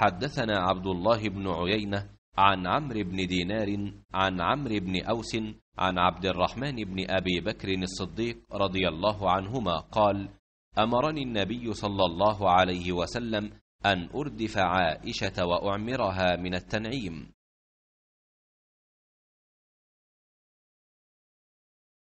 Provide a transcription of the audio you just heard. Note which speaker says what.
Speaker 1: حدثنا عبد الله بن عيينة عن عمرو بن دينار عن عمرو بن أوس عن عبد الرحمن بن أبي بكر الصديق رضي الله عنهما قال أمرني النبي صلى الله عليه وسلم أن أردف عائشة وأعمرها من
Speaker 2: التنعيم